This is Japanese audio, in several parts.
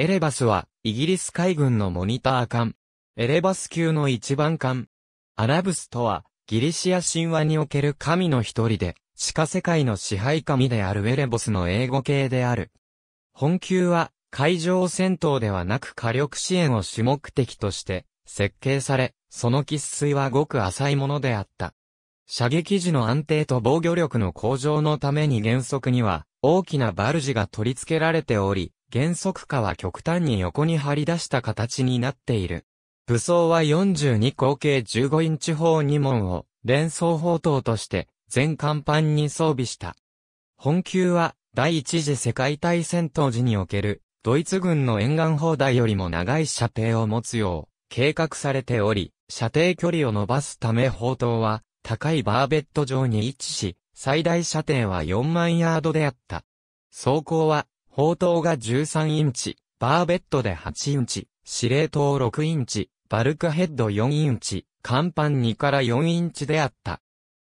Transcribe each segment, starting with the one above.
エレバスは、イギリス海軍のモニター艦。エレバス級の一番艦。アラブスとは、ギリシア神話における神の一人で、地下世界の支配神であるエレボスの英語系である。本級は、海上戦闘ではなく火力支援を主目的として、設計され、その喫水はごく浅いものであった。射撃時の安定と防御力の向上のために原則には、大きなバルジが取り付けられており、原則化は極端に横に張り出した形になっている。武装は42口径15インチ砲2門を連装砲塔として全甲板に装備した。本級は第一次世界大戦当時におけるドイツ軍の沿岸砲台よりも長い射程を持つよう計画されており、射程距離を伸ばすため砲塔は高いバーベット上に位置し、最大射程は4万ヤードであった。装甲は砲塔が13インチ、バーベットで8インチ、司令塔6インチ、バルクヘッド4インチ、甲板2から4インチであった。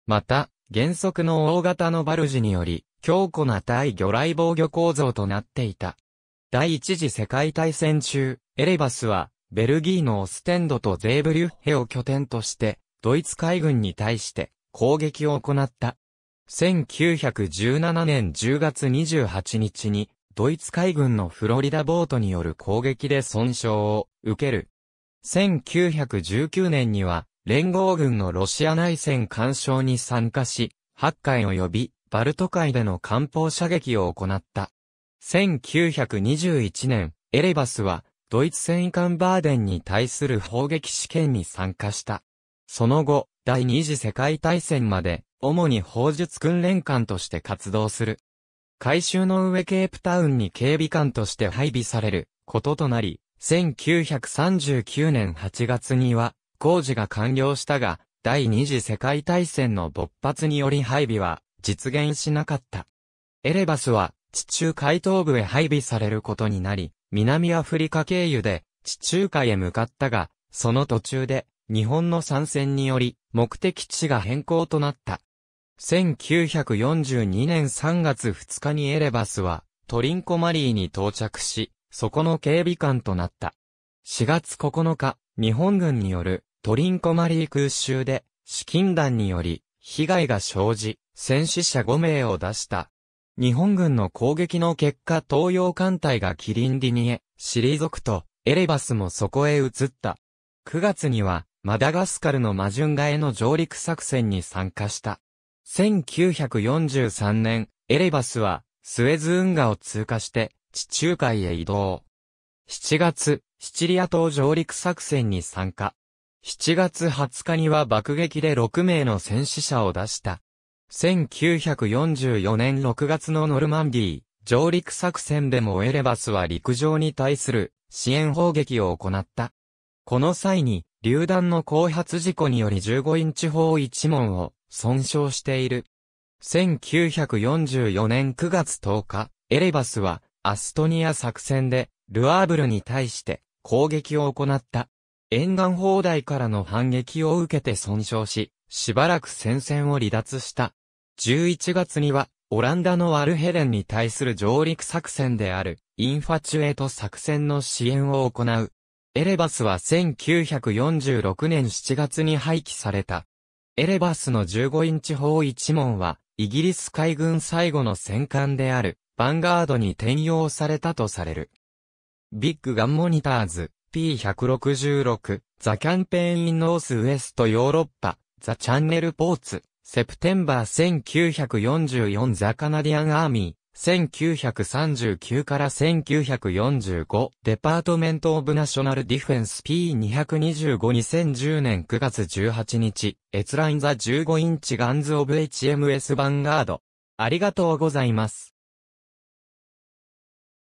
また、原則の大型のバルジにより、強固な対魚雷防御構造となっていた。第一次世界大戦中、エレバスは、ベルギーのオステンドとゼーブリュッヘを拠点として、ドイツ海軍に対して攻撃を行った。1917年10月28日に、ドイツ海軍のフロリダボートによる攻撃で損傷を受ける。1919年には、連合軍のロシア内戦干渉に参加し、八海及び、バルト海での艦砲射撃を行った。1921年、エレバスは、ドイツ戦艦バーデンに対する砲撃試験に参加した。その後、第二次世界大戦まで、主に砲術訓練艦として活動する。改修の上ケープタウンに警備官として配備されることとなり、1939年8月には工事が完了したが、第二次世界大戦の勃発により配備は実現しなかった。エレバスは地中海東部へ配備されることになり、南アフリカ経由で地中海へ向かったが、その途中で日本の参戦により目的地が変更となった。1942年3月2日にエレバスは、トリンコマリーに到着し、そこの警備官となった。4月9日、日本軍によるトリンコマリー空襲で、資金弾により、被害が生じ、戦死者5名を出した。日本軍の攻撃の結果東洋艦隊がキリンディニリゾクと、エレバスもそこへ移った。9月には、マダガスカルのマジュンガへの上陸作戦に参加した。1943年、エレバスは、スエズ運河を通過して、地中海へ移動。7月、シチリア島上陸作戦に参加。7月20日には爆撃で6名の戦死者を出した。1944年6月のノルマンディー上陸作戦でもエレバスは陸上に対する支援砲撃を行った。この際に、榴弾の後発事故により15インチ砲1門を損傷している。1944年9月10日、エレバスはアストニア作戦でルアーブルに対して攻撃を行った。沿岸砲台からの反撃を受けて損傷し、しばらく戦線を離脱した。11月には、オランダのアルヘレンに対する上陸作戦である、インファチュエート作戦の支援を行う。エレバスは1946年7月に廃棄された、エレバスの15インチ砲一門は、イギリス海軍最後の戦艦である、ヴァンガードに転用されたとされる。ビッグガンモニターズ、P166、ザ・キャンペーン・イン・ノース・ウエスト・ヨーロッパ、ザ・チャンネル・ポーツ、セプテンバー1944ザ・カナディアン・アーミー、1939から1945デパートメント・オブ・ナショナル・ディフェンス P2252010 年9月18日ラインザ15インチガンズ・オブ・ HMS ヴァンガードありがとうございます。